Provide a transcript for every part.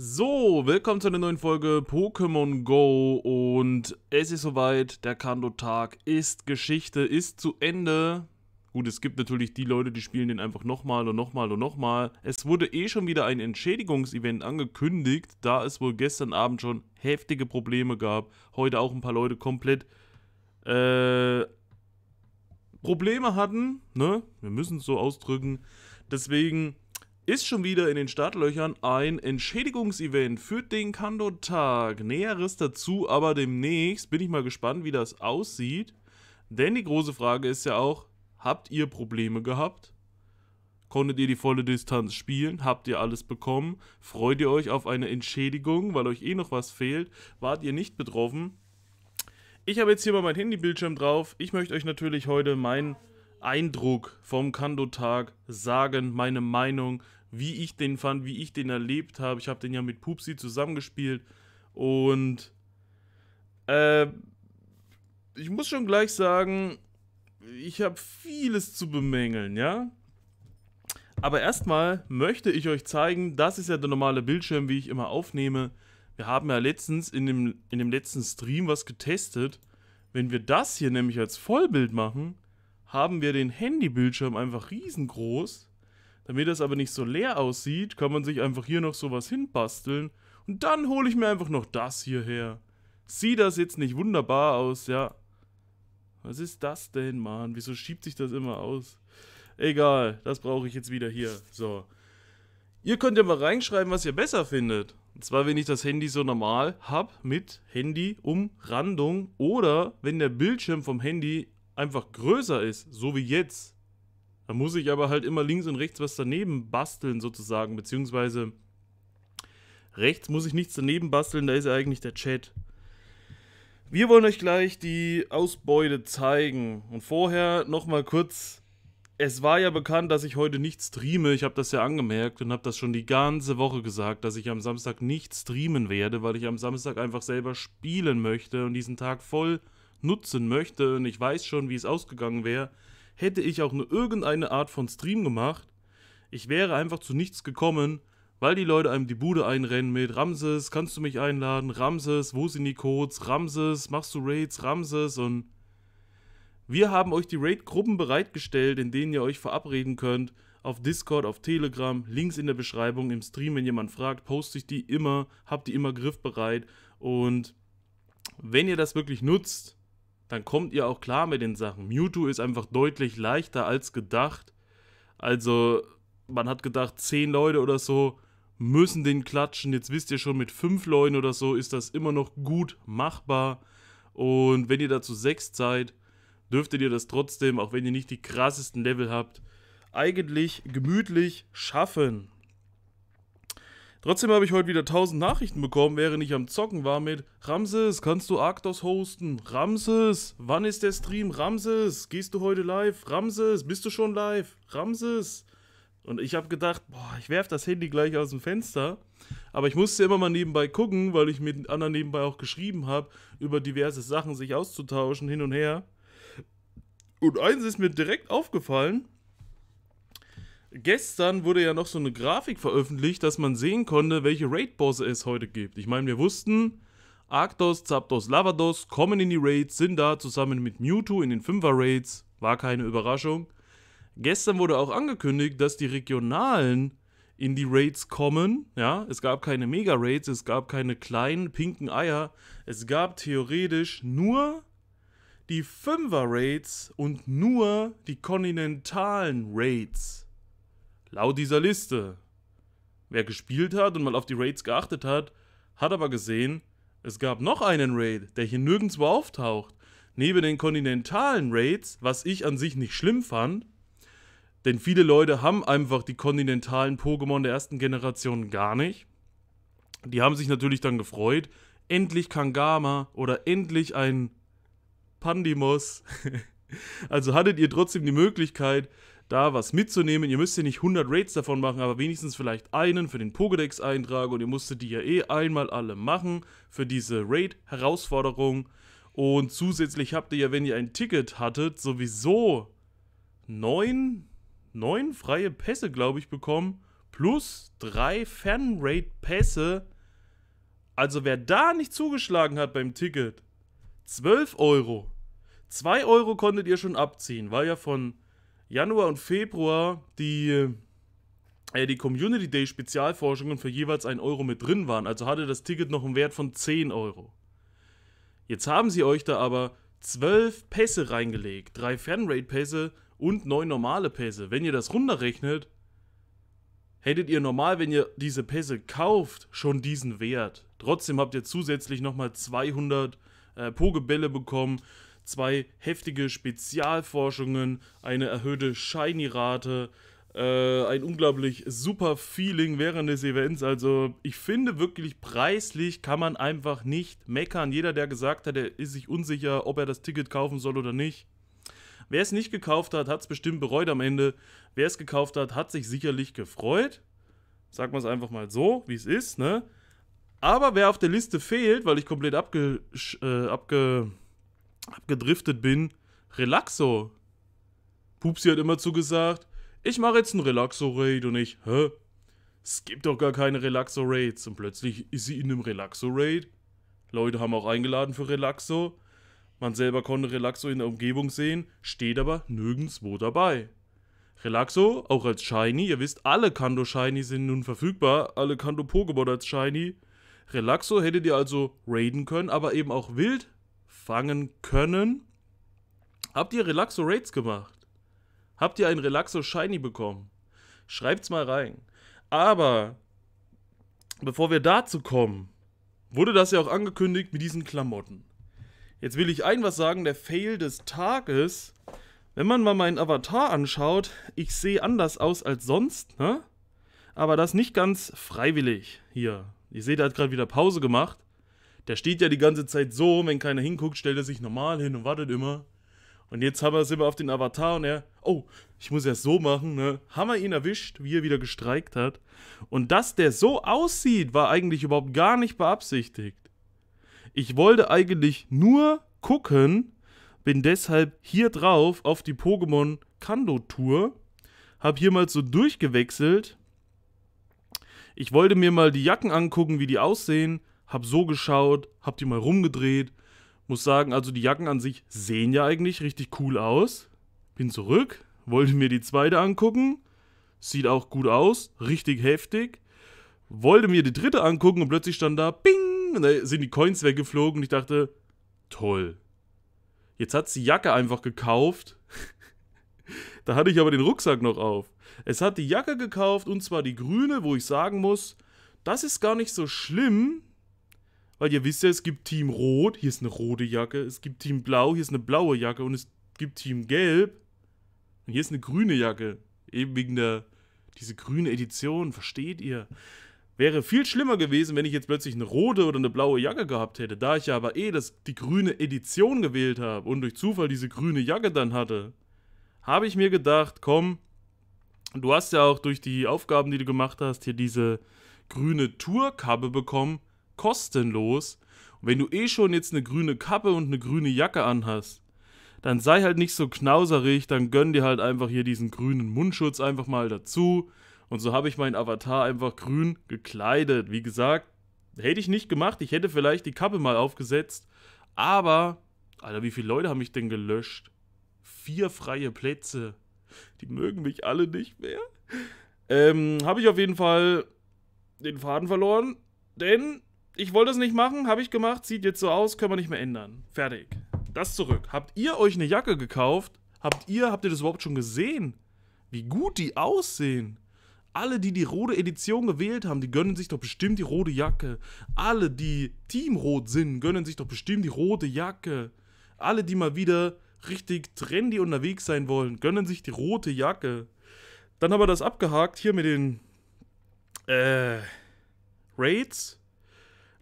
So, willkommen zu einer neuen Folge Pokémon Go und es ist soweit, der Kanto-Tag ist Geschichte, ist zu Ende. Gut, es gibt natürlich die Leute, die spielen den einfach nochmal und nochmal und nochmal. Es wurde eh schon wieder ein Entschädigungsevent angekündigt, da es wohl gestern Abend schon heftige Probleme gab. Heute auch ein paar Leute komplett äh, Probleme hatten, ne? Wir müssen es so ausdrücken. Deswegen ist schon wieder in den Startlöchern ein Entschädigungsevent für den Kando-Tag. Näheres dazu aber demnächst. Bin ich mal gespannt, wie das aussieht. Denn die große Frage ist ja auch, habt ihr Probleme gehabt? Konntet ihr die volle Distanz spielen? Habt ihr alles bekommen? Freut ihr euch auf eine Entschädigung, weil euch eh noch was fehlt? Wart ihr nicht betroffen? Ich habe jetzt hier mal mein Handybildschirm drauf. Ich möchte euch natürlich heute meinen Eindruck vom Kando-Tag sagen, meine Meinung, wie ich den fand, wie ich den erlebt habe. Ich habe den ja mit Pupsi zusammengespielt und äh, ich muss schon gleich sagen, ich habe vieles zu bemängeln, ja. Aber erstmal möchte ich euch zeigen, das ist ja der normale Bildschirm, wie ich immer aufnehme. Wir haben ja letztens in dem, in dem letzten Stream was getestet. Wenn wir das hier nämlich als Vollbild machen, haben wir den Handybildschirm einfach riesengroß damit das aber nicht so leer aussieht, kann man sich einfach hier noch sowas hinbasteln. Und dann hole ich mir einfach noch das hierher. Sieht das jetzt nicht wunderbar aus, ja? Was ist das denn, Mann? Wieso schiebt sich das immer aus? Egal, das brauche ich jetzt wieder hier. So. Ihr könnt ja mal reinschreiben, was ihr besser findet. Und zwar, wenn ich das Handy so normal habe, mit Handy-Umrandung oder wenn der Bildschirm vom Handy einfach größer ist, so wie jetzt. Da muss ich aber halt immer links und rechts was daneben basteln, sozusagen, beziehungsweise rechts muss ich nichts daneben basteln, da ist ja eigentlich der Chat. Wir wollen euch gleich die Ausbeute zeigen. Und vorher nochmal kurz. Es war ja bekannt, dass ich heute nicht streame. Ich habe das ja angemerkt und habe das schon die ganze Woche gesagt, dass ich am Samstag nicht streamen werde, weil ich am Samstag einfach selber spielen möchte und diesen Tag voll nutzen möchte. Und ich weiß schon, wie es ausgegangen wäre hätte ich auch nur irgendeine Art von Stream gemacht, ich wäre einfach zu nichts gekommen, weil die Leute einem die Bude einrennen mit Ramses, kannst du mich einladen? Ramses, wo sind die Codes? Ramses, machst du Raids? Ramses und wir haben euch die Raid-Gruppen bereitgestellt, in denen ihr euch verabreden könnt. Auf Discord, auf Telegram, Links in der Beschreibung, im Stream, wenn jemand fragt, poste ich die immer, habt die immer griffbereit. Und wenn ihr das wirklich nutzt, dann kommt ihr auch klar mit den Sachen. Mewtwo ist einfach deutlich leichter als gedacht. Also, man hat gedacht, zehn Leute oder so müssen den klatschen. Jetzt wisst ihr schon, mit fünf Leuten oder so ist das immer noch gut machbar. Und wenn ihr dazu sechs seid, dürftet ihr das trotzdem, auch wenn ihr nicht die krassesten Level habt, eigentlich gemütlich schaffen. Trotzdem habe ich heute wieder 1000 Nachrichten bekommen, während ich am Zocken war mit Ramses, kannst du Arctos hosten? Ramses, wann ist der Stream? Ramses, gehst du heute live? Ramses, bist du schon live? Ramses. Und ich habe gedacht, boah, ich werfe das Handy gleich aus dem Fenster. Aber ich musste immer mal nebenbei gucken, weil ich mit anderen nebenbei auch geschrieben habe, über diverse Sachen sich auszutauschen, hin und her. Und eins ist mir direkt aufgefallen, gestern wurde ja noch so eine Grafik veröffentlicht, dass man sehen konnte, welche Raid-Bosse es heute gibt. Ich meine, wir wussten, Arctos, Zapdos, Lavados kommen in die Raids, sind da zusammen mit Mewtwo in den 5er-Raids. War keine Überraschung. Gestern wurde auch angekündigt, dass die Regionalen in die Raids kommen. Ja, es gab keine Mega-Raids, es gab keine kleinen pinken Eier. Es gab theoretisch nur die 5er-Raids und nur die kontinentalen Raids. Laut dieser Liste. Wer gespielt hat und mal auf die Raids geachtet hat, hat aber gesehen, es gab noch einen Raid, der hier nirgendwo auftaucht. Neben den kontinentalen Raids, was ich an sich nicht schlimm fand, denn viele Leute haben einfach die kontinentalen Pokémon der ersten Generation gar nicht. Die haben sich natürlich dann gefreut, endlich Kangama oder endlich ein Pandimos. also hattet ihr trotzdem die Möglichkeit, da was mitzunehmen. Ihr müsst ja nicht 100 Raids davon machen, aber wenigstens vielleicht einen für den Pokédex-Eintrag und ihr musstet die ja eh einmal alle machen für diese Raid-Herausforderung. Und zusätzlich habt ihr ja, wenn ihr ein Ticket hattet, sowieso neun, neun freie Pässe, glaube ich, bekommen. Plus drei Fan-Raid-Pässe. Also wer da nicht zugeschlagen hat beim Ticket, 12 Euro. 2 Euro konntet ihr schon abziehen, weil ja von Januar und Februar die, äh, die Community Day Spezialforschungen für jeweils 1 Euro mit drin waren. Also hatte das Ticket noch einen Wert von 10 Euro. Jetzt haben sie euch da aber 12 Pässe reingelegt, 3 Fanrate-Pässe und 9 normale Pässe. Wenn ihr das runterrechnet, hättet ihr normal, wenn ihr diese Pässe kauft, schon diesen Wert. Trotzdem habt ihr zusätzlich nochmal 200 äh, Pokebälle bekommen, zwei heftige Spezialforschungen, eine erhöhte Shiny-Rate, äh, ein unglaublich super Feeling während des Events. Also ich finde wirklich preislich kann man einfach nicht meckern. Jeder, der gesagt hat, er ist sich unsicher, ob er das Ticket kaufen soll oder nicht. Wer es nicht gekauft hat, hat es bestimmt bereut am Ende. Wer es gekauft hat, hat sich sicherlich gefreut. Sagen man es einfach mal so, wie es ist, ne? Aber wer auf der Liste fehlt, weil ich komplett abge, äh, abge abgedriftet bin, Relaxo. Pupsi hat immer zugesagt, ich mache jetzt einen Relaxo-Raid und ich, hä? Es gibt doch gar keine Relaxo-Raids. Und plötzlich ist sie in einem Relaxo-Raid. Leute haben auch eingeladen für Relaxo. Man selber konnte Relaxo in der Umgebung sehen, steht aber nirgendwo dabei. Relaxo, auch als Shiny, ihr wisst, alle kanto Shiny sind nun verfügbar, alle kanto Pokémon als Shiny. Relaxo hättet ihr also raiden können, aber eben auch wild fangen können, habt ihr Relaxo Raids gemacht? Habt ihr ein Relaxo Shiny bekommen? Schreibt's mal rein. Aber bevor wir dazu kommen, wurde das ja auch angekündigt mit diesen Klamotten. Jetzt will ich ein was sagen, der Fail des Tages. Wenn man mal meinen Avatar anschaut, ich sehe anders aus als sonst, ne? Aber das nicht ganz freiwillig hier. Ihr seht, er hat gerade wieder Pause gemacht. Der steht ja die ganze Zeit so, wenn keiner hinguckt, stellt er sich normal hin und wartet immer. Und jetzt haben wir es immer auf den Avatar und er, oh, ich muss ja so machen, ne? Haben wir ihn erwischt, wie er wieder gestreikt hat. Und dass der so aussieht, war eigentlich überhaupt gar nicht beabsichtigt. Ich wollte eigentlich nur gucken, bin deshalb hier drauf auf die Pokémon Kando Tour, hab hier mal so durchgewechselt. Ich wollte mir mal die Jacken angucken, wie die aussehen hab so geschaut, hab die mal rumgedreht. Muss sagen, also die Jacken an sich sehen ja eigentlich richtig cool aus. Bin zurück, wollte mir die zweite angucken. Sieht auch gut aus, richtig heftig. Wollte mir die dritte angucken und plötzlich stand da, bing, und da sind die Coins weggeflogen. Und ich dachte, toll. Jetzt hat sie die Jacke einfach gekauft. da hatte ich aber den Rucksack noch auf. Es hat die Jacke gekauft und zwar die grüne, wo ich sagen muss, das ist gar nicht so schlimm, weil ihr wisst ja, es gibt Team Rot, hier ist eine rote Jacke, es gibt Team Blau, hier ist eine blaue Jacke und es gibt Team Gelb. Und hier ist eine grüne Jacke. Eben wegen der, diese grüne Edition, versteht ihr? Wäre viel schlimmer gewesen, wenn ich jetzt plötzlich eine rote oder eine blaue Jacke gehabt hätte. Da ich ja aber eh das, die grüne Edition gewählt habe und durch Zufall diese grüne Jacke dann hatte, habe ich mir gedacht, komm, du hast ja auch durch die Aufgaben, die du gemacht hast, hier diese grüne Tourkappe bekommen kostenlos. Und wenn du eh schon jetzt eine grüne Kappe und eine grüne Jacke anhast, dann sei halt nicht so knauserig, dann gönn dir halt einfach hier diesen grünen Mundschutz einfach mal dazu. Und so habe ich meinen Avatar einfach grün gekleidet. Wie gesagt, hätte ich nicht gemacht, ich hätte vielleicht die Kappe mal aufgesetzt. Aber, Alter, wie viele Leute haben mich denn gelöscht? Vier freie Plätze. Die mögen mich alle nicht mehr. Ähm, habe ich auf jeden Fall den Faden verloren, denn ich wollte es nicht machen, habe ich gemacht, sieht jetzt so aus, können wir nicht mehr ändern. Fertig. Das zurück. Habt ihr euch eine Jacke gekauft? Habt ihr, habt ihr das überhaupt schon gesehen? Wie gut die aussehen. Alle, die die rote Edition gewählt haben, die gönnen sich doch bestimmt die rote Jacke. Alle, die Teamrot sind, gönnen sich doch bestimmt die rote Jacke. Alle, die mal wieder richtig trendy unterwegs sein wollen, gönnen sich die rote Jacke. Dann haben wir das abgehakt hier mit den äh, Raids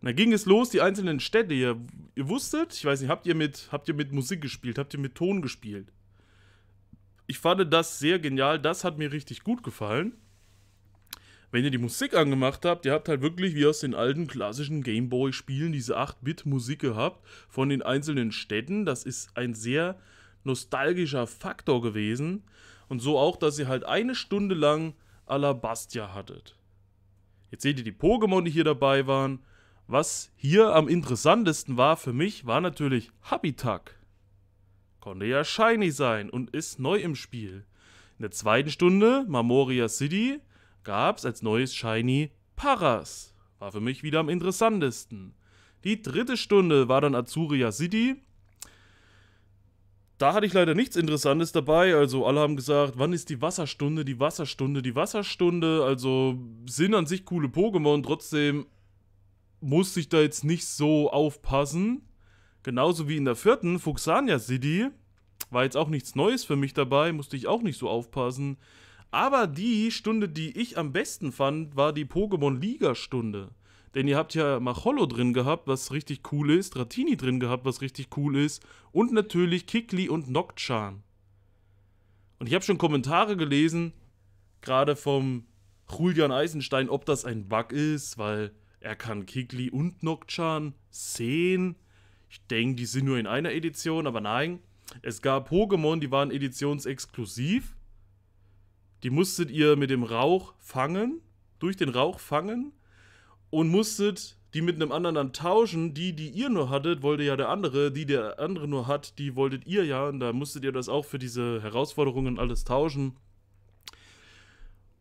dann ging es los, die einzelnen Städte. Ihr, ihr wusstet, ich weiß nicht, habt ihr, mit, habt ihr mit Musik gespielt? Habt ihr mit Ton gespielt? Ich fand das sehr genial. Das hat mir richtig gut gefallen. Wenn ihr die Musik angemacht habt, ihr habt halt wirklich wie aus den alten klassischen Gameboy-Spielen diese 8-Bit-Musik gehabt von den einzelnen Städten. Das ist ein sehr nostalgischer Faktor gewesen. Und so auch, dass ihr halt eine Stunde lang Alabastia hattet. Jetzt seht ihr die Pokémon, die hier dabei waren. Was hier am interessantesten war für mich, war natürlich Habitak. Konnte ja shiny sein und ist neu im Spiel. In der zweiten Stunde, Marmoria City, gab es als neues Shiny Paras. War für mich wieder am interessantesten. Die dritte Stunde war dann Azuria City. Da hatte ich leider nichts Interessantes dabei. Also alle haben gesagt, wann ist die Wasserstunde, die Wasserstunde, die Wasserstunde. Also sind an sich coole Pokémon, trotzdem musste ich da jetzt nicht so aufpassen. Genauso wie in der vierten, Fuxania City, war jetzt auch nichts Neues für mich dabei, musste ich auch nicht so aufpassen. Aber die Stunde, die ich am besten fand, war die Pokémon-Liga-Stunde. Denn ihr habt ja Macholo drin gehabt, was richtig cool ist, Ratini drin gehabt, was richtig cool ist und natürlich Kikli und Nocturne. Und ich habe schon Kommentare gelesen, gerade vom Julian Eisenstein, ob das ein Bug ist, weil er kann Kigli und Nokchan sehen. Ich denke, die sind nur in einer Edition, aber nein. Es gab Pokémon, die waren editionsexklusiv. Die musstet ihr mit dem Rauch fangen, durch den Rauch fangen und musstet die mit einem anderen dann tauschen. Die, die ihr nur hattet, wollte ja der andere. Die, der andere nur hat, die wolltet ihr ja. Und da musstet ihr das auch für diese Herausforderungen alles tauschen.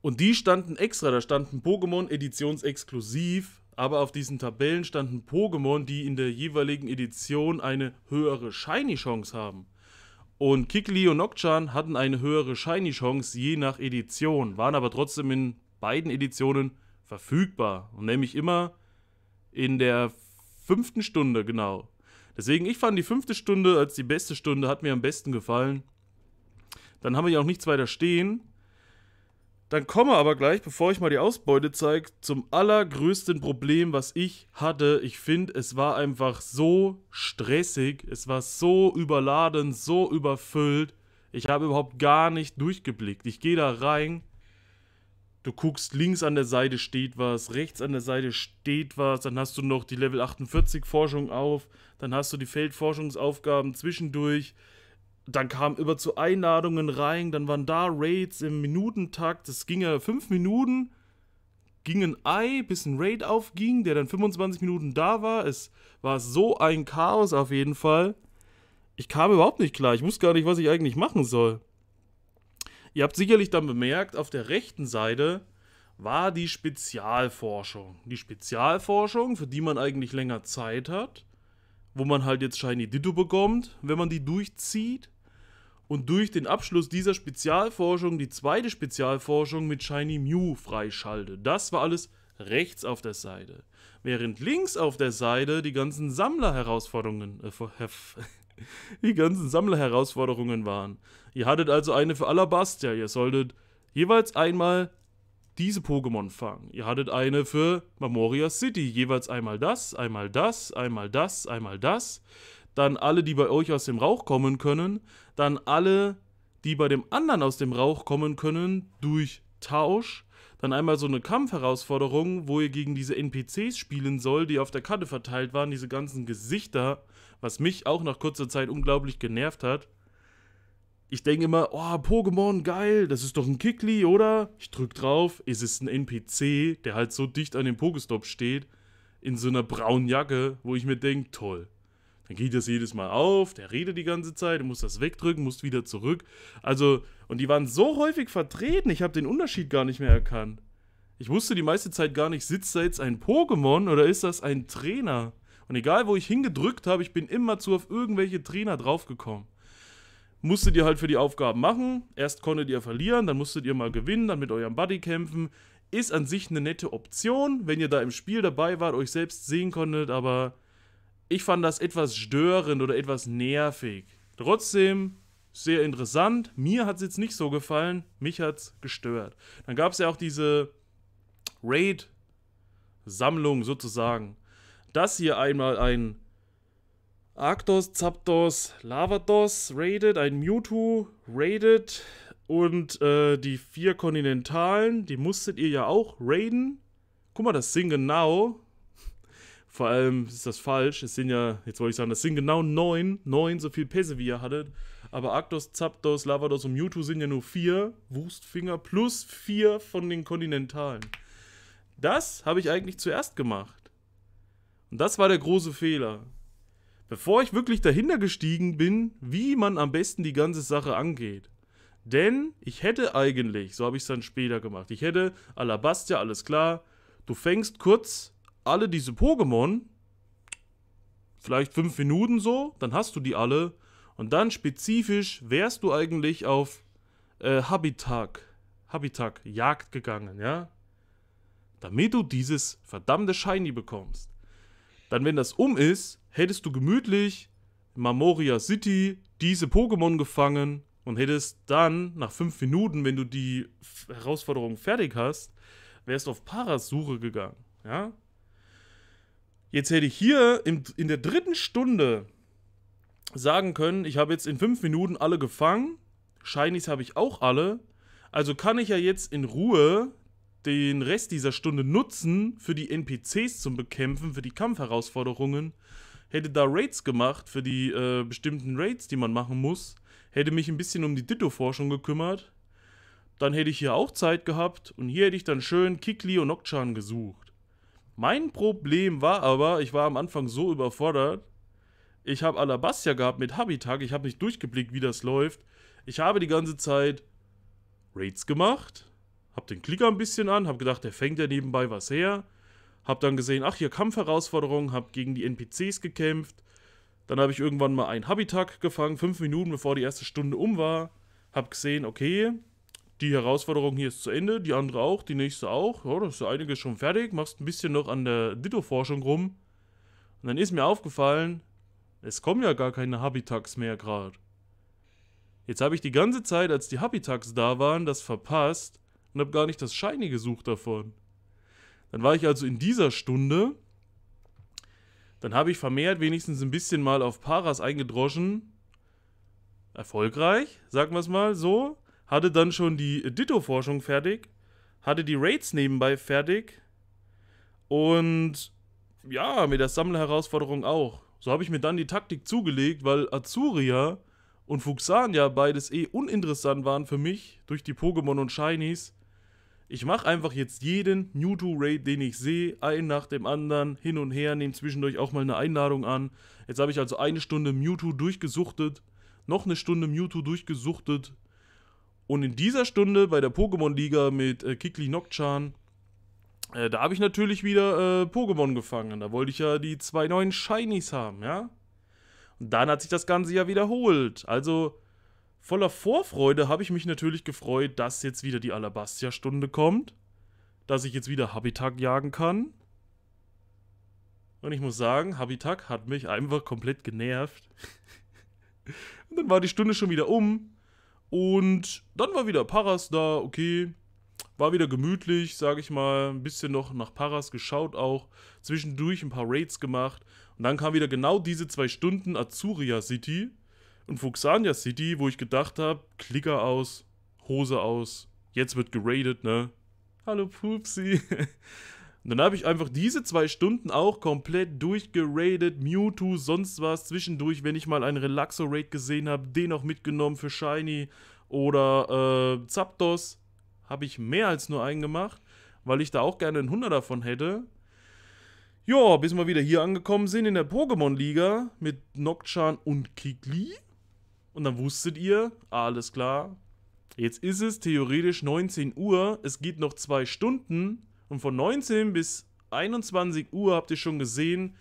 Und die standen extra, da standen Pokémon editionsexklusiv aber auf diesen Tabellen standen Pokémon, die in der jeweiligen Edition eine höhere Shiny-Chance haben. Und Kikli und Nokchan hatten eine höhere Shiny-Chance je nach Edition, waren aber trotzdem in beiden Editionen verfügbar. Und nämlich immer in der fünften Stunde, genau. Deswegen, ich fand die fünfte Stunde als die beste Stunde, hat mir am besten gefallen. Dann haben wir ja auch nichts weiter stehen. Dann komme aber gleich, bevor ich mal die Ausbeute zeige, zum allergrößten Problem, was ich hatte. Ich finde, es war einfach so stressig, es war so überladen, so überfüllt. Ich habe überhaupt gar nicht durchgeblickt. Ich gehe da rein, du guckst, links an der Seite steht was, rechts an der Seite steht was, dann hast du noch die Level 48 Forschung auf, dann hast du die Feldforschungsaufgaben zwischendurch dann kamen immer zu Einladungen rein, dann waren da Raids im Minutentakt, das ging ja fünf Minuten, ging ein Ei, bis ein Raid aufging, der dann 25 Minuten da war. Es war so ein Chaos auf jeden Fall. Ich kam überhaupt nicht klar, ich wusste gar nicht, was ich eigentlich machen soll. Ihr habt sicherlich dann bemerkt, auf der rechten Seite war die Spezialforschung. Die Spezialforschung, für die man eigentlich länger Zeit hat, wo man halt jetzt Shiny Ditto bekommt, wenn man die durchzieht und durch den Abschluss dieser Spezialforschung die zweite Spezialforschung mit Shiny Mew freischalte. Das war alles rechts auf der Seite. Während links auf der Seite die ganzen Sammlerherausforderungen äh, die ganzen Sammlerherausforderungen waren. Ihr hattet also eine für Alabastia. Ihr solltet jeweils einmal diese Pokémon fangen. Ihr hattet eine für Memoria City. Jeweils einmal das, einmal das, einmal das, einmal das dann alle, die bei euch aus dem Rauch kommen können, dann alle, die bei dem anderen aus dem Rauch kommen können, durch Tausch, dann einmal so eine Kampfherausforderung, wo ihr gegen diese NPCs spielen soll, die auf der Karte verteilt waren, diese ganzen Gesichter, was mich auch nach kurzer Zeit unglaublich genervt hat. Ich denke immer, oh, Pokémon, geil, das ist doch ein Kickli, oder? Ich drück drauf, es ist ein NPC, der halt so dicht an dem Pokestop steht, in so einer braunen Jacke, wo ich mir denke, toll. Dann geht das jedes Mal auf, der redet die ganze Zeit, du musst das wegdrücken, musst wieder zurück. Also, und die waren so häufig vertreten, ich habe den Unterschied gar nicht mehr erkannt. Ich wusste die meiste Zeit gar nicht, sitzt da jetzt ein Pokémon oder ist das ein Trainer? Und egal, wo ich hingedrückt habe, ich bin immer zu auf irgendwelche Trainer draufgekommen. Musstet ihr halt für die Aufgaben machen. Erst konntet ihr verlieren, dann musstet ihr mal gewinnen, dann mit eurem Buddy kämpfen. Ist an sich eine nette Option, wenn ihr da im Spiel dabei wart, euch selbst sehen konntet, aber ich fand das etwas störend oder etwas nervig. Trotzdem sehr interessant. Mir hat es jetzt nicht so gefallen. Mich hat es gestört. Dann gab es ja auch diese Raid-Sammlung sozusagen. Das hier einmal ein Arctos, Zapdos, Lavados raided, ein Mewtwo raided und äh, die vier Kontinentalen, die musstet ihr ja auch raiden. Guck mal, das Sing Now vor allem ist das falsch. Es sind ja, jetzt wollte ich sagen, das sind genau neun, neun so viel Pässe, wie ihr hattet. Aber Arctos, Zapdos, Lavados und Mewtwo sind ja nur vier Wurstfinger plus vier von den Kontinentalen. Das habe ich eigentlich zuerst gemacht. Und das war der große Fehler. Bevor ich wirklich dahinter gestiegen bin, wie man am besten die ganze Sache angeht. Denn ich hätte eigentlich, so habe ich es dann später gemacht, ich hätte Alabastia, alles klar, du fängst kurz alle diese Pokémon, vielleicht fünf Minuten so, dann hast du die alle. Und dann spezifisch wärst du eigentlich auf äh, Habitat, Habitat, Jagd gegangen, ja? Damit du dieses verdammte Shiny bekommst. Dann, wenn das um ist, hättest du gemütlich in Mamoria City diese Pokémon gefangen und hättest dann nach fünf Minuten, wenn du die Herausforderung fertig hast, wärst auf Paras Suche gegangen, ja? Jetzt hätte ich hier in, in der dritten Stunde sagen können, ich habe jetzt in fünf Minuten alle gefangen. Shinies habe ich auch alle. Also kann ich ja jetzt in Ruhe den Rest dieser Stunde nutzen für die NPCs zum Bekämpfen, für die Kampfherausforderungen. Hätte da Raids gemacht für die äh, bestimmten Raids, die man machen muss. Hätte mich ein bisschen um die Ditto-Forschung gekümmert. Dann hätte ich hier auch Zeit gehabt und hier hätte ich dann schön Kikli und Nokchan gesucht. Mein Problem war aber, ich war am Anfang so überfordert. Ich habe Alabastia gehabt mit Habitag. Ich habe nicht durchgeblickt, wie das läuft. Ich habe die ganze Zeit Raids gemacht. Habe den Klicker ein bisschen an. Habe gedacht, der fängt ja nebenbei was her. Habe dann gesehen, ach, hier Kampfherausforderungen. Habe gegen die NPCs gekämpft. Dann habe ich irgendwann mal einen Habitag gefangen, fünf Minuten bevor die erste Stunde um war. Habe gesehen, okay, die Herausforderung hier ist zu Ende, die andere auch, die nächste auch. Ja, das ist einiges schon fertig. Machst ein bisschen noch an der Ditto-Forschung rum. Und dann ist mir aufgefallen, es kommen ja gar keine Habitax mehr gerade. Jetzt habe ich die ganze Zeit, als die Habitax da waren, das verpasst und habe gar nicht das Shiny gesucht davon. Dann war ich also in dieser Stunde. Dann habe ich vermehrt wenigstens ein bisschen mal auf Paras eingedroschen. Erfolgreich, sagen wir es mal so hatte dann schon die Ditto-Forschung fertig, hatte die Raids nebenbei fertig und ja, mit der Sammlerherausforderung auch. So habe ich mir dann die Taktik zugelegt, weil Azuria und Fuxania beides eh uninteressant waren für mich durch die Pokémon und Shinies. Ich mache einfach jetzt jeden Mewtwo-Raid, den ich sehe, ein nach dem anderen, hin und her, nehme zwischendurch auch mal eine Einladung an. Jetzt habe ich also eine Stunde Mewtwo durchgesuchtet, noch eine Stunde Mewtwo durchgesuchtet, und in dieser Stunde bei der Pokémon-Liga mit äh, Kikli Nokchan, äh, da habe ich natürlich wieder äh, Pokémon gefangen. Da wollte ich ja die zwei neuen Shinies haben, ja? Und dann hat sich das Ganze ja wiederholt. Also voller Vorfreude habe ich mich natürlich gefreut, dass jetzt wieder die Alabastia-Stunde kommt. Dass ich jetzt wieder Habitat jagen kann. Und ich muss sagen, Habitat hat mich einfach komplett genervt. Und dann war die Stunde schon wieder um. Und dann war wieder Paras da, okay. War wieder gemütlich, sag ich mal. Ein bisschen noch nach Paras geschaut auch. Zwischendurch ein paar Raids gemacht. Und dann kam wieder genau diese zwei Stunden Azuria City und Fuxania City, wo ich gedacht habe, Klicker aus, Hose aus, jetzt wird geradet, ne? Hallo Pupsi. Und dann habe ich einfach diese zwei Stunden auch komplett durchgeradet, Mewtwo, sonst was, zwischendurch, wenn ich mal einen Relaxo-Raid gesehen habe, den auch mitgenommen für Shiny oder äh, Zapdos, habe ich mehr als nur einen gemacht, weil ich da auch gerne ein 100 davon hätte. Ja, bis wir wieder hier angekommen sind in der Pokémon-Liga mit Nocturne und Kikli. Und dann wusstet ihr, alles klar, jetzt ist es theoretisch 19 Uhr, es geht noch zwei Stunden. Und von 19 bis 21 Uhr habt ihr schon gesehen,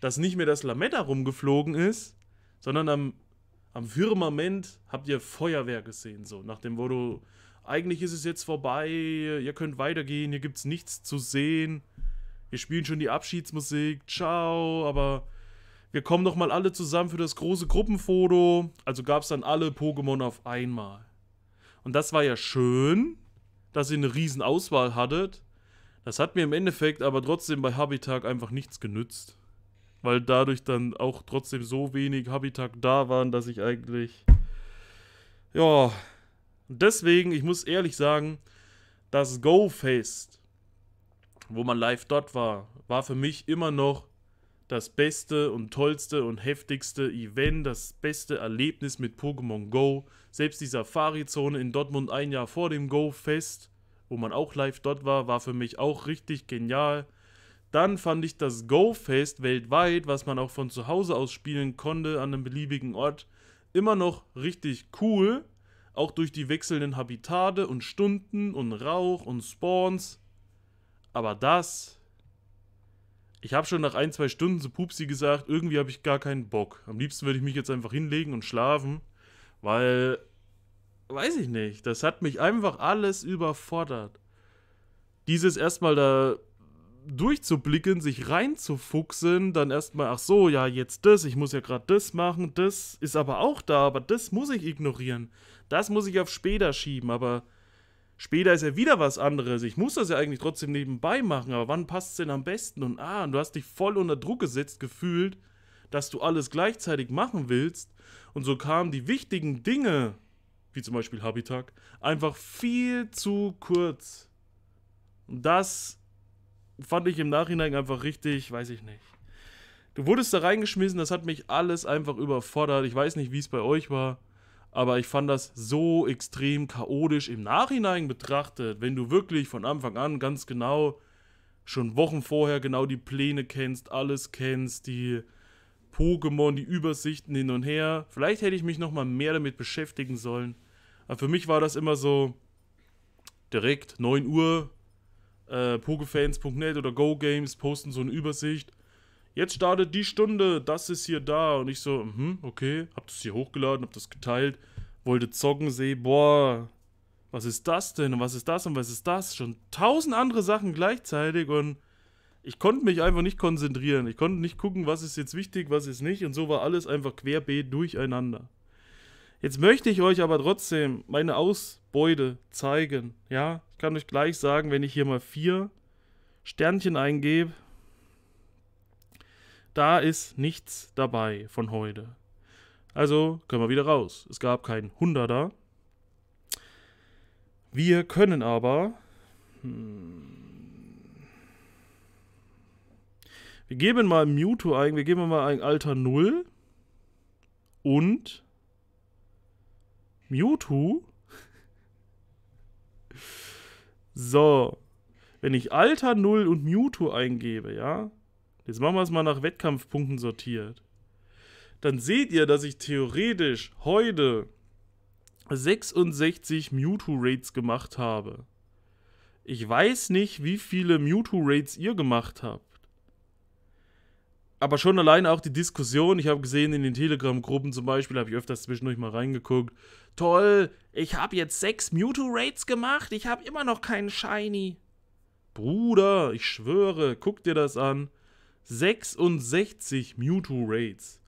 dass nicht mehr das Lametta rumgeflogen ist, sondern am, am Firmament habt ihr Feuerwehr gesehen. So, nach dem Motto, eigentlich ist es jetzt vorbei, ihr könnt weitergehen, hier gibt es nichts zu sehen. Wir spielen schon die Abschiedsmusik, ciao, aber wir kommen doch mal alle zusammen für das große Gruppenfoto. Also gab es dann alle Pokémon auf einmal. Und das war ja schön, dass ihr eine riesen Auswahl hattet. Das hat mir im Endeffekt aber trotzdem bei Habitat einfach nichts genützt. Weil dadurch dann auch trotzdem so wenig Habitat da waren, dass ich eigentlich. Ja. Deswegen, ich muss ehrlich sagen, das Go-Fest, wo man live dort war, war für mich immer noch das beste und tollste und heftigste Event, das beste Erlebnis mit Pokémon Go. Selbst die Safari-Zone in Dortmund ein Jahr vor dem Go-Fest wo man auch live dort war, war für mich auch richtig genial. Dann fand ich das Go-Fest weltweit, was man auch von zu Hause aus spielen konnte, an einem beliebigen Ort, immer noch richtig cool. Auch durch die wechselnden Habitate und Stunden und Rauch und Spawns. Aber das. Ich habe schon nach ein, zwei Stunden zu Pupsi gesagt, irgendwie habe ich gar keinen Bock. Am liebsten würde ich mich jetzt einfach hinlegen und schlafen, weil weiß ich nicht. Das hat mich einfach alles überfordert. Dieses erstmal da durchzublicken, sich reinzufuchsen, dann erstmal, ach so, ja, jetzt das, ich muss ja gerade das machen, das ist aber auch da, aber das muss ich ignorieren. Das muss ich auf später schieben, aber später ist ja wieder was anderes. Ich muss das ja eigentlich trotzdem nebenbei machen, aber wann passt es denn am besten? Und ah, und du hast dich voll unter Druck gesetzt gefühlt, dass du alles gleichzeitig machen willst. Und so kamen die wichtigen Dinge, wie zum Beispiel Habitag, einfach viel zu kurz. Und das fand ich im Nachhinein einfach richtig, weiß ich nicht. Du wurdest da reingeschmissen, das hat mich alles einfach überfordert. Ich weiß nicht, wie es bei euch war, aber ich fand das so extrem chaotisch im Nachhinein betrachtet, wenn du wirklich von Anfang an ganz genau schon Wochen vorher genau die Pläne kennst, alles kennst, die Pokémon, die Übersichten hin und her. Vielleicht hätte ich mich noch mal mehr damit beschäftigen sollen. Aber für mich war das immer so direkt 9 Uhr, äh, pokefans.net oder GoGames posten so eine Übersicht. Jetzt startet die Stunde, das ist hier da. Und ich so, hm, okay, hab das hier hochgeladen, hab das geteilt, wollte zocken, sehe, boah, was ist das denn und was ist das und was ist das? Schon tausend andere Sachen gleichzeitig und ich konnte mich einfach nicht konzentrieren. Ich konnte nicht gucken, was ist jetzt wichtig, was ist nicht. Und so war alles einfach querbeet durcheinander. Jetzt möchte ich euch aber trotzdem meine Ausbeute zeigen. Ja, ich kann euch gleich sagen, wenn ich hier mal vier Sternchen eingebe, da ist nichts dabei von heute. Also können wir wieder raus. Es gab kein Hunderter. Wir können aber. Hm, Wir geben mal Mewtwo ein, wir geben mal ein Alter 0. Und Mewtwo. So. Wenn ich Alter 0 und Mewtwo eingebe, ja? Jetzt machen wir es mal nach Wettkampfpunkten sortiert. Dann seht ihr, dass ich theoretisch heute 66 Mewtwo-Raids gemacht habe. Ich weiß nicht, wie viele Mewtwo-Raids ihr gemacht habt aber schon allein auch die Diskussion, ich habe gesehen in den Telegram-Gruppen zum Beispiel, habe ich öfters zwischendurch mal reingeguckt. Toll, ich habe jetzt sechs Mewtwo-Raids gemacht, ich habe immer noch keinen Shiny. Bruder, ich schwöre, guck dir das an. 66 Mewtwo-Raids.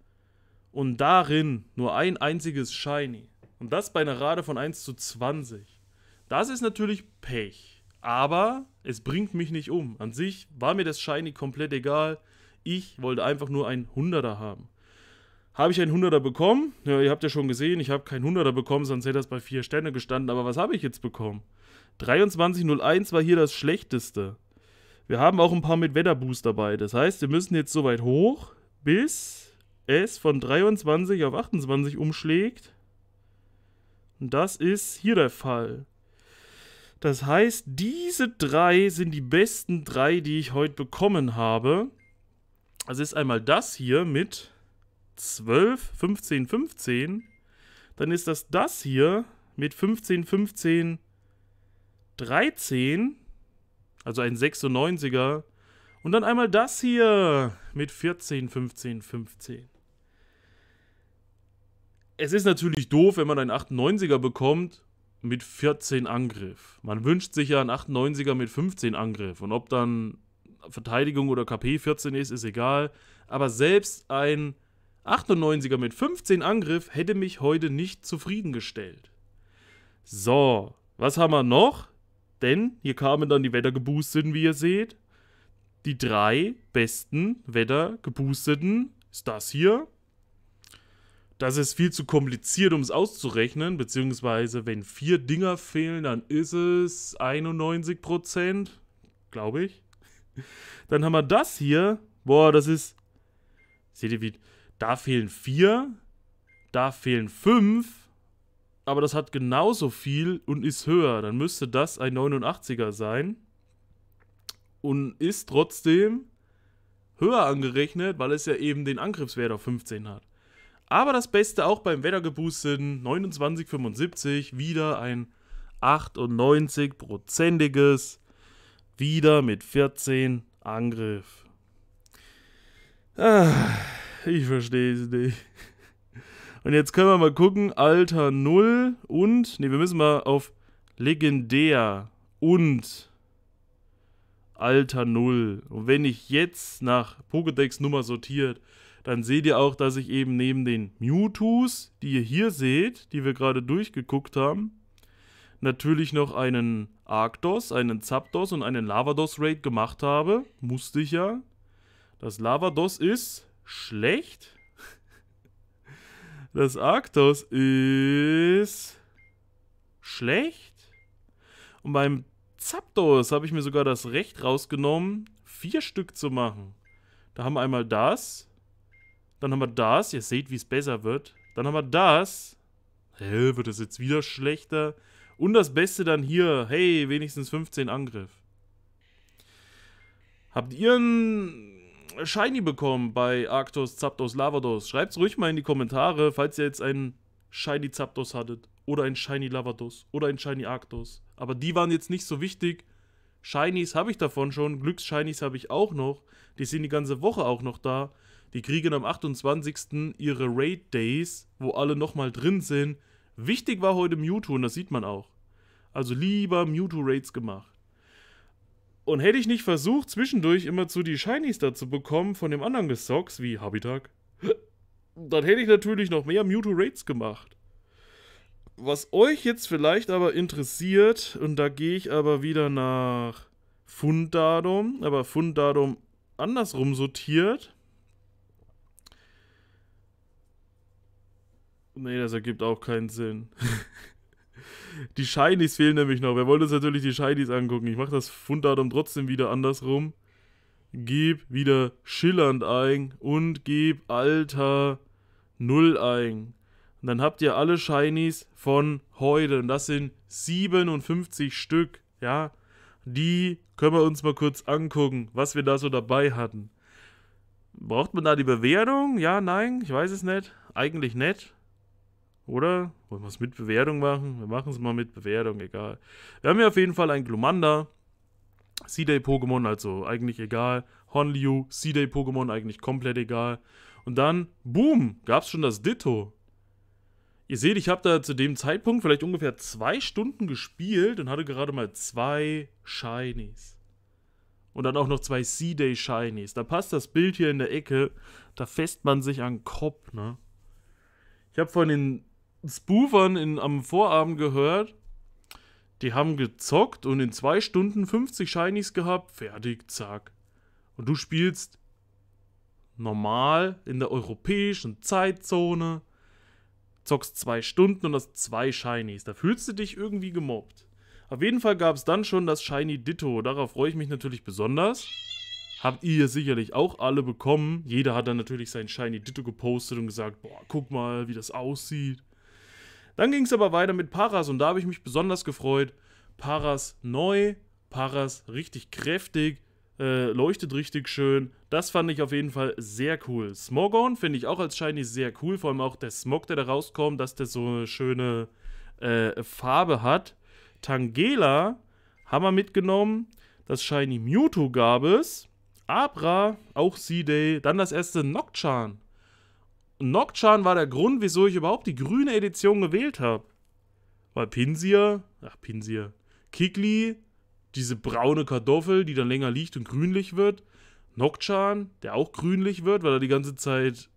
Und darin nur ein einziges Shiny. Und das bei einer Rate von 1 zu 20. Das ist natürlich Pech. Aber es bringt mich nicht um. An sich war mir das Shiny komplett egal ich wollte einfach nur einen Hunderter haben. Habe ich einen Hunderter bekommen? Ja, ihr habt ja schon gesehen, ich habe keinen Hunderter bekommen, sonst hätte das bei vier Sterne gestanden. Aber was habe ich jetzt bekommen? 23,01 war hier das Schlechteste. Wir haben auch ein paar mit Wetterboost dabei. Das heißt, wir müssen jetzt so weit hoch, bis es von 23 auf 28 umschlägt. Und das ist hier der Fall. Das heißt, diese drei sind die besten drei, die ich heute bekommen habe. Also ist einmal das hier mit 12, 15, 15. Dann ist das das hier mit 15, 15, 13. Also ein 96er. Und dann einmal das hier mit 14, 15, 15. Es ist natürlich doof, wenn man einen 98er bekommt mit 14 Angriff. Man wünscht sich ja einen 98er mit 15 Angriff. Und ob dann Verteidigung oder KP 14 ist, ist egal. Aber selbst ein 98er mit 15 Angriff hätte mich heute nicht zufriedengestellt. So, was haben wir noch? Denn hier kamen dann die Wettergeboosteten, wie ihr seht. Die drei besten Wettergeboosteten ist das hier. Das ist viel zu kompliziert, um es auszurechnen, beziehungsweise wenn vier Dinger fehlen, dann ist es 91%, glaube ich. Dann haben wir das hier. Boah, das ist... Seht ihr, wie... Da fehlen vier. Da fehlen fünf. Aber das hat genauso viel und ist höher. Dann müsste das ein 89er sein. Und ist trotzdem höher angerechnet, weil es ja eben den Angriffswert auf 15 hat. Aber das Beste auch beim Wettergeboost sind 29,75 wieder ein 98-prozentiges wieder mit 14 Angriff. Ah, ich verstehe es nicht. Und jetzt können wir mal gucken. Alter 0 und. Ne, wir müssen mal auf legendär und Alter 0. Und wenn ich jetzt nach Pokédex-Nummer sortiert, dann seht ihr auch, dass ich eben neben den Mewtwo's, die ihr hier seht, die wir gerade durchgeguckt haben, natürlich noch einen Arctos, einen Zapdos und einen Lavados-Raid gemacht habe. Musste ich ja. Das Lavados ist schlecht. Das Arctos ist schlecht. Und beim Zapdos habe ich mir sogar das Recht rausgenommen, vier Stück zu machen. Da haben wir einmal das. Dann haben wir das. Ihr seht, wie es besser wird. Dann haben wir das. Hä, wird es jetzt wieder schlechter? Und das Beste dann hier, hey, wenigstens 15 Angriff. Habt ihr einen Shiny bekommen bei Arctos, Zapdos, Lavados? Schreibt es ruhig mal in die Kommentare, falls ihr jetzt einen Shiny Zapdos hattet. Oder einen Shiny Lavados. Oder einen Shiny Arctos. Aber die waren jetzt nicht so wichtig. Shinies habe ich davon schon. Glücksshinies habe ich auch noch. Die sind die ganze Woche auch noch da. Die kriegen am 28. ihre Raid Days, wo alle nochmal drin sind. Wichtig war heute Mewtwo und das sieht man auch. Also lieber Mewtwo-Raids gemacht. Und hätte ich nicht versucht, zwischendurch immer zu die Shinies dazu bekommen von dem anderen Gesocks, wie Habitag, dann hätte ich natürlich noch mehr Mewtwo-Raids gemacht. Was euch jetzt vielleicht aber interessiert, und da gehe ich aber wieder nach Funddatum, aber Funddatum andersrum sortiert. Nee, das ergibt auch keinen Sinn. Die Shinies fehlen nämlich noch. Wir wollen uns natürlich die Shinies angucken. Ich mache das Funddatum trotzdem wieder andersrum. Gib wieder schillernd ein und gib alter 0 ein. Und dann habt ihr alle Shinies von heute. Und das sind 57 Stück. Ja, die können wir uns mal kurz angucken, was wir da so dabei hatten. Braucht man da die Bewertung? Ja, nein, ich weiß es nicht. Eigentlich nicht. Oder? Wollen wir es mit Bewertung machen? Wir machen es mal mit Bewertung, egal. Wir haben hier auf jeden Fall einen Glumanda. C-Day-Pokémon, also eigentlich egal. Honliu, C-Day-Pokémon, eigentlich komplett egal. Und dann, boom, gab es schon das Ditto. Ihr seht, ich habe da zu dem Zeitpunkt vielleicht ungefähr zwei Stunden gespielt und hatte gerade mal zwei Shinies. Und dann auch noch zwei C-Day Shinies. Da passt das Bild hier in der Ecke. Da fässt man sich an den Kopf, ne? Ich habe von den Spoofern in, am Vorabend gehört. Die haben gezockt und in zwei Stunden 50 Shinies gehabt. Fertig, zack. Und du spielst normal in der europäischen Zeitzone, zockst zwei Stunden und hast zwei Shinies. Da fühlst du dich irgendwie gemobbt. Auf jeden Fall gab es dann schon das Shiny Ditto. Darauf freue ich mich natürlich besonders. Habt ihr sicherlich auch alle bekommen. Jeder hat dann natürlich sein Shiny Ditto gepostet und gesagt, boah, guck mal, wie das aussieht. Dann ging es aber weiter mit Paras und da habe ich mich besonders gefreut. Paras neu, Paras richtig kräftig, äh, leuchtet richtig schön. Das fand ich auf jeden Fall sehr cool. Smogon finde ich auch als Shiny sehr cool, vor allem auch der Smog, der da rauskommt, dass der so eine schöne äh, Farbe hat. Tangela haben wir mitgenommen. Das Shiny Mewtwo gab es. Abra, auch Sea Day. Dann das erste Nocturne. Nokchan war der Grund, wieso ich überhaupt die grüne Edition gewählt habe. Weil Pinsir, ach Pinsir, Kikli, diese braune Kartoffel, die dann länger liegt und grünlich wird. Nokchan, der auch grünlich wird, weil er die ganze Zeit,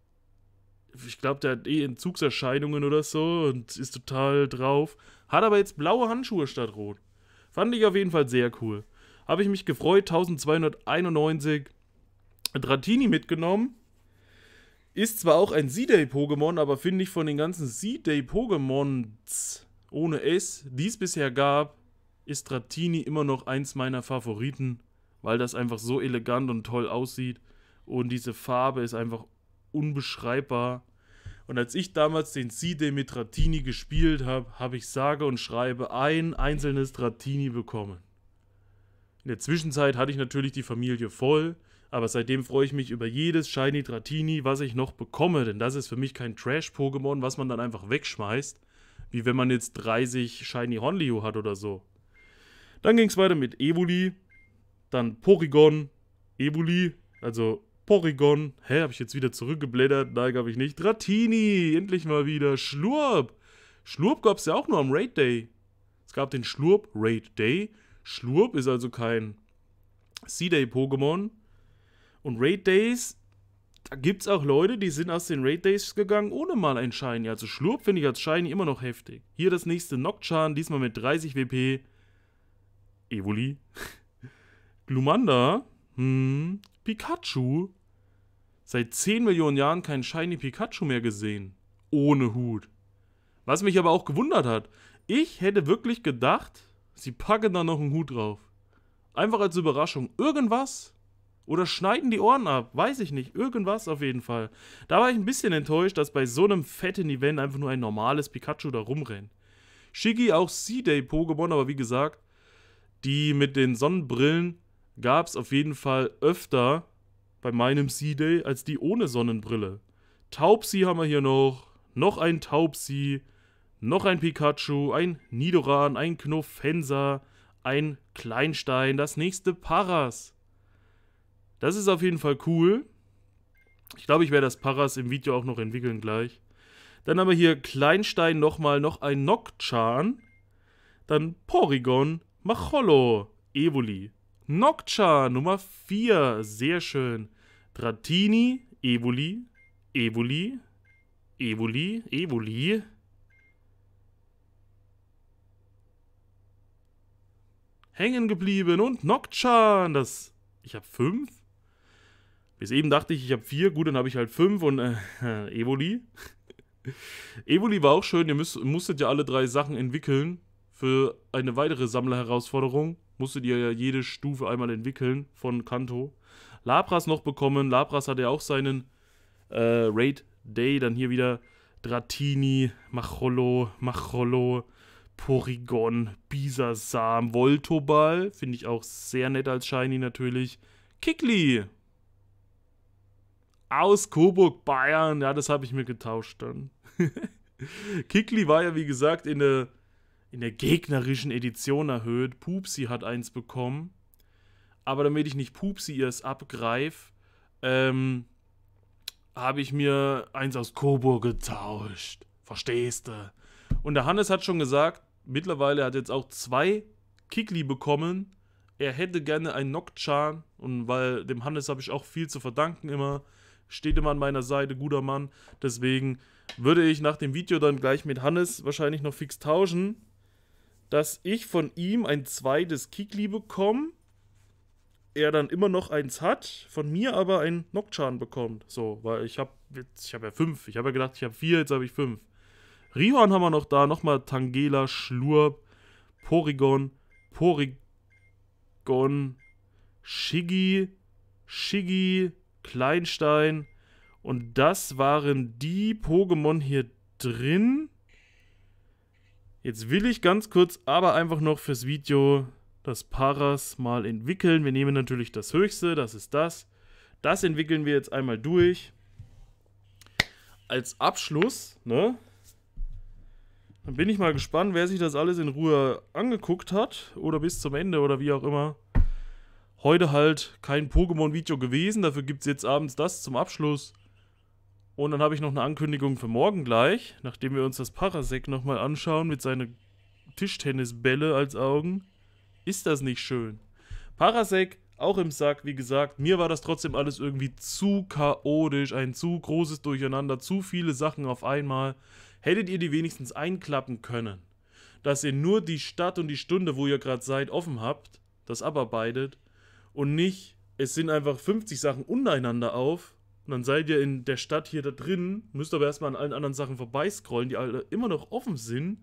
ich glaube, der hat eh Entzugserscheinungen oder so und ist total drauf. Hat aber jetzt blaue Handschuhe statt rot. Fand ich auf jeden Fall sehr cool. Habe ich mich gefreut, 1291 Dratini mitgenommen. Ist zwar auch ein Z-Day-Pokémon, aber finde ich von den ganzen Z-Day-Pokémons ohne S, die es bisher gab, ist Dratini immer noch eins meiner Favoriten, weil das einfach so elegant und toll aussieht. Und diese Farbe ist einfach unbeschreibbar. Und als ich damals den Z-Day mit Dratini gespielt habe, habe ich sage und schreibe ein einzelnes Dratini bekommen. In der Zwischenzeit hatte ich natürlich die Familie voll aber seitdem freue ich mich über jedes Shiny Dratini, was ich noch bekomme, denn das ist für mich kein Trash-Pokémon, was man dann einfach wegschmeißt, wie wenn man jetzt 30 Shiny Honliu hat oder so. Dann ging es weiter mit Evoli, dann Porygon, Evoli, also Porygon, hä, habe ich jetzt wieder zurückgeblättert? Nein, glaube ich nicht. Dratini, endlich mal wieder, Schlurp. Schlurp gab es ja auch nur am Raid Day. Es gab den Schlurp Raid Day. Schlurp ist also kein C-Day-Pokémon, und Raid Days, da gibt es auch Leute, die sind aus den Raid Days gegangen, ohne mal ein Shiny. Also Schlurp finde ich als Shiny immer noch heftig. Hier das nächste Nocturne, diesmal mit 30 WP. Evoli. Glumanda. Hm. Pikachu. Seit 10 Millionen Jahren kein Shiny Pikachu mehr gesehen. Ohne Hut. Was mich aber auch gewundert hat. Ich hätte wirklich gedacht, sie packen da noch einen Hut drauf. Einfach als Überraschung. Irgendwas. Oder schneiden die Ohren ab. Weiß ich nicht. Irgendwas auf jeden Fall. Da war ich ein bisschen enttäuscht, dass bei so einem fetten Event einfach nur ein normales Pikachu da rumrennt. Shiggy auch C-Day-Pokémon, aber wie gesagt, die mit den Sonnenbrillen gab es auf jeden Fall öfter bei meinem C-Day als die ohne Sonnenbrille. Taubsi haben wir hier noch. Noch ein Taubsi. Noch ein Pikachu. Ein Nidoran. Ein Knofenser. Ein Kleinstein. Das nächste Paras. Das ist auf jeden Fall cool. Ich glaube, ich werde das Paras im Video auch noch entwickeln gleich. Dann haben wir hier Kleinstein nochmal, noch ein Nokchan. Dann Porygon, Macholo, Evoli. Nokchan Nummer 4, sehr schön. Dratini, Evoli, Evoli, Evoli, Evoli. Hängen geblieben und Nokchan, das... Ich habe 5? Bis eben dachte ich, ich habe vier, gut, dann habe ich halt fünf und äh, Evoli. Evoli war auch schön, ihr müsst, musstet ja alle drei Sachen entwickeln. Für eine weitere Sammlerherausforderung musstet ihr ja jede Stufe einmal entwickeln von Kanto. Labras noch bekommen. Labras hat ja auch seinen äh, Raid Day. Dann hier wieder Dratini, Macholo, Macholo, Porygon, Bisasam, Voltobal. Finde ich auch sehr nett als Shiny natürlich. Kikli, aus Coburg, Bayern. Ja, das habe ich mir getauscht dann. Kickli war ja, wie gesagt, in der, in der gegnerischen Edition erhöht. Pupsi hat eins bekommen. Aber damit ich nicht Pupsi erst abgreife, ähm, habe ich mir eins aus Coburg getauscht. Verstehst du? Und der Hannes hat schon gesagt, mittlerweile hat er jetzt auch zwei Kickli bekommen. Er hätte gerne einen Nocturne und weil dem Hannes habe ich auch viel zu verdanken immer steht immer an meiner Seite, guter Mann. Deswegen würde ich nach dem Video dann gleich mit Hannes wahrscheinlich noch fix tauschen, dass ich von ihm ein zweites Kikli bekomme, er dann immer noch eins hat, von mir aber ein Nokchan bekommt. So, weil ich habe ich habe ja fünf. Ich habe ja gedacht, ich habe vier, jetzt habe ich fünf. Rihorn haben wir noch da, nochmal Tangela, Schlurp, Porygon, Porygon, Shiggy, Shiggy, Kleinstein. Und das waren die Pokémon hier drin. Jetzt will ich ganz kurz, aber einfach noch fürs Video das Paras mal entwickeln. Wir nehmen natürlich das höchste, das ist das. Das entwickeln wir jetzt einmal durch. Als Abschluss, ne? Dann bin ich mal gespannt, wer sich das alles in Ruhe angeguckt hat oder bis zum Ende oder wie auch immer heute halt kein Pokémon-Video gewesen. Dafür gibt es jetzt abends das zum Abschluss. Und dann habe ich noch eine Ankündigung für morgen gleich, nachdem wir uns das Parasek nochmal anschauen mit seinen Tischtennisbälle als Augen. Ist das nicht schön? Parasek auch im Sack, wie gesagt. Mir war das trotzdem alles irgendwie zu chaotisch, ein zu großes Durcheinander, zu viele Sachen auf einmal. Hättet ihr die wenigstens einklappen können, dass ihr nur die Stadt und die Stunde, wo ihr gerade seid, offen habt, das abarbeitet und nicht, es sind einfach 50 Sachen untereinander auf und dann seid ihr in der Stadt hier da drin, müsst aber erstmal an allen anderen Sachen vorbeiscrollen, die alle immer noch offen sind.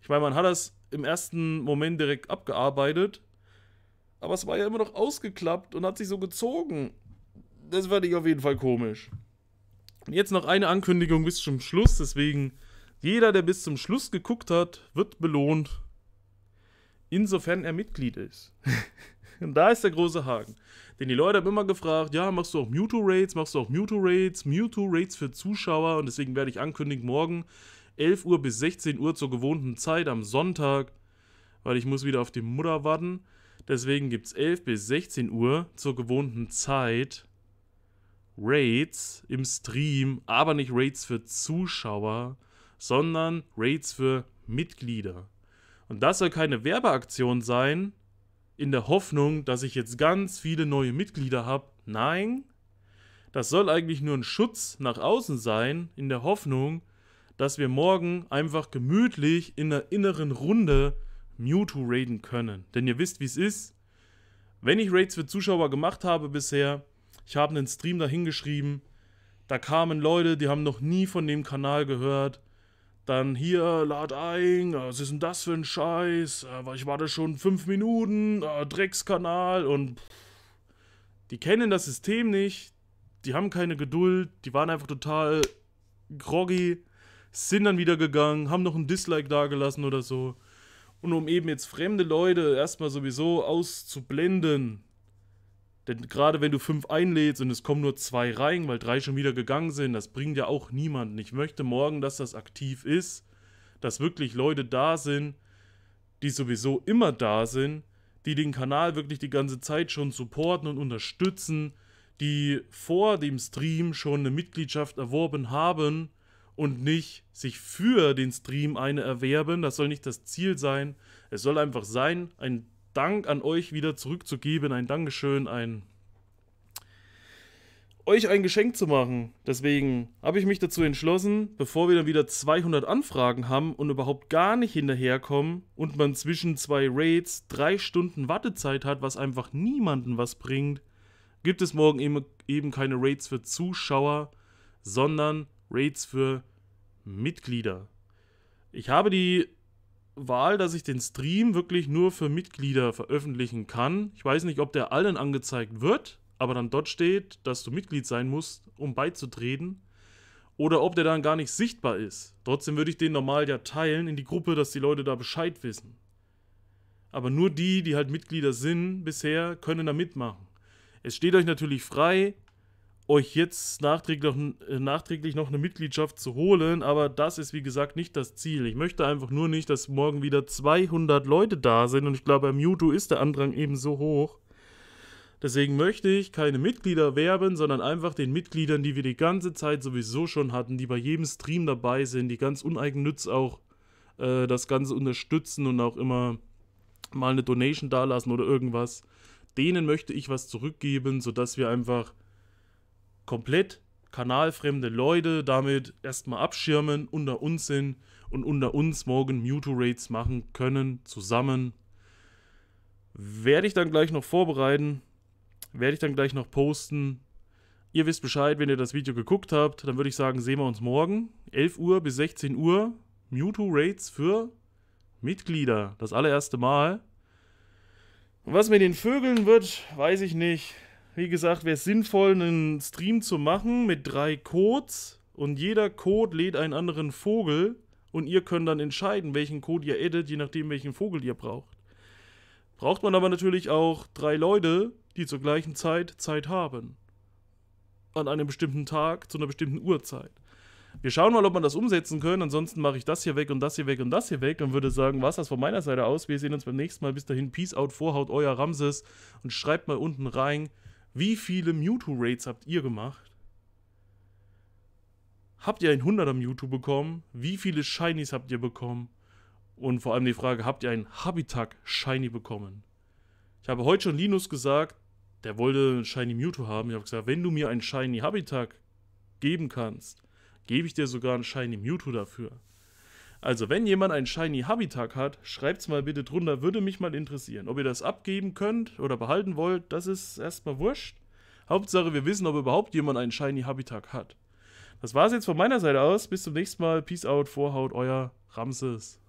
Ich meine, man hat das im ersten Moment direkt abgearbeitet, aber es war ja immer noch ausgeklappt und hat sich so gezogen. Das fand ich auf jeden Fall komisch. Und jetzt noch eine Ankündigung bis zum Schluss, deswegen jeder, der bis zum Schluss geguckt hat, wird belohnt, insofern er Mitglied ist. Und da ist der große Haken. Denn die Leute haben immer gefragt, ja, machst du auch Mewtwo-Raids, machst du auch Mewtwo-Raids, Mewtwo-Raids für Zuschauer. Und deswegen werde ich ankündigen, morgen 11 Uhr bis 16 Uhr zur gewohnten Zeit am Sonntag, weil ich muss wieder auf die Mutter warten. Deswegen gibt es 11 bis 16 Uhr zur gewohnten Zeit Raids im Stream, aber nicht Raids für Zuschauer, sondern Raids für Mitglieder. Und das soll keine Werbeaktion sein, in der Hoffnung, dass ich jetzt ganz viele neue Mitglieder habe. Nein, das soll eigentlich nur ein Schutz nach außen sein, in der Hoffnung, dass wir morgen einfach gemütlich in der inneren Runde Mewtwo raiden können. Denn ihr wisst, wie es ist. Wenn ich Raids für Zuschauer gemacht habe bisher, ich habe einen Stream dahingeschrieben, da kamen Leute, die haben noch nie von dem Kanal gehört, dann hier, lad ein, äh, was ist denn das für ein Scheiß? Äh, ich warte schon fünf Minuten, äh, Dreckskanal und. Die kennen das System nicht, die haben keine Geduld, die waren einfach total groggy, sind dann wieder gegangen, haben noch ein Dislike dagelassen oder so. Und um eben jetzt fremde Leute erstmal sowieso auszublenden, denn gerade wenn du fünf einlädst und es kommen nur zwei rein, weil drei schon wieder gegangen sind, das bringt ja auch niemanden. Ich möchte morgen, dass das aktiv ist, dass wirklich Leute da sind, die sowieso immer da sind, die den Kanal wirklich die ganze Zeit schon supporten und unterstützen, die vor dem Stream schon eine Mitgliedschaft erworben haben und nicht sich für den Stream eine erwerben. Das soll nicht das Ziel sein. Es soll einfach sein, ein Dank an euch wieder zurückzugeben, ein Dankeschön, ein euch ein Geschenk zu machen. Deswegen habe ich mich dazu entschlossen, bevor wir dann wieder 200 Anfragen haben und überhaupt gar nicht hinterherkommen und man zwischen zwei Raids drei Stunden Wartezeit hat, was einfach niemanden was bringt, gibt es morgen eben, eben keine Raids für Zuschauer, sondern Raids für Mitglieder. Ich habe die Wahl, dass ich den Stream wirklich nur für Mitglieder veröffentlichen kann. Ich weiß nicht, ob der allen angezeigt wird, aber dann dort steht, dass du Mitglied sein musst, um beizutreten. Oder ob der dann gar nicht sichtbar ist. Trotzdem würde ich den normal ja teilen in die Gruppe, dass die Leute da Bescheid wissen. Aber nur die, die halt Mitglieder sind bisher, können da mitmachen. Es steht euch natürlich frei, euch jetzt nachträglich noch, äh, nachträglich noch eine Mitgliedschaft zu holen, aber das ist wie gesagt nicht das Ziel. Ich möchte einfach nur nicht, dass morgen wieder 200 Leute da sind und ich glaube, bei Mewtwo ist der Andrang eben so hoch. Deswegen möchte ich keine Mitglieder werben, sondern einfach den Mitgliedern, die wir die ganze Zeit sowieso schon hatten, die bei jedem Stream dabei sind, die ganz uneigennütz auch äh, das Ganze unterstützen und auch immer mal eine Donation dalassen oder irgendwas. Denen möchte ich was zurückgeben, sodass wir einfach komplett kanalfremde Leute damit erstmal abschirmen, unter uns sind und unter uns morgen Muterates machen können, zusammen. Werde ich dann gleich noch vorbereiten, werde ich dann gleich noch posten. Ihr wisst Bescheid, wenn ihr das Video geguckt habt, dann würde ich sagen, sehen wir uns morgen, 11 Uhr bis 16 Uhr, Muterates für Mitglieder, das allererste Mal. Und was mit den Vögeln wird, weiß ich nicht. Wie gesagt, wäre es sinnvoll, einen Stream zu machen mit drei Codes und jeder Code lädt einen anderen Vogel und ihr könnt dann entscheiden, welchen Code ihr edit, je nachdem, welchen Vogel ihr braucht. Braucht man aber natürlich auch drei Leute, die zur gleichen Zeit Zeit haben. An einem bestimmten Tag, zu einer bestimmten Uhrzeit. Wir schauen mal, ob man das umsetzen können. Ansonsten mache ich das hier weg und das hier weg und das hier weg und würde sagen, was das von meiner Seite aus. Wir sehen uns beim nächsten Mal. Bis dahin, Peace out, Vorhaut, euer Ramses und schreibt mal unten rein, wie viele Mewtwo-Raids habt ihr gemacht? Habt ihr ein 100er Mewtwo bekommen? Wie viele Shinies habt ihr bekommen? Und vor allem die Frage, habt ihr ein habitak Shiny bekommen? Ich habe heute schon Linus gesagt, der wollte ein Shiny Mewtwo haben. Ich habe gesagt, wenn du mir ein Shiny Habitak geben kannst, gebe ich dir sogar ein Shiny Mewtwo dafür. Also, wenn jemand einen Shiny Habitat hat, schreibt's mal bitte drunter, würde mich mal interessieren. Ob ihr das abgeben könnt oder behalten wollt, das ist erstmal wurscht. Hauptsache, wir wissen, ob überhaupt jemand einen Shiny Habitat hat. Das war's jetzt von meiner Seite aus. Bis zum nächsten Mal. Peace out, Vorhaut, euer Ramses.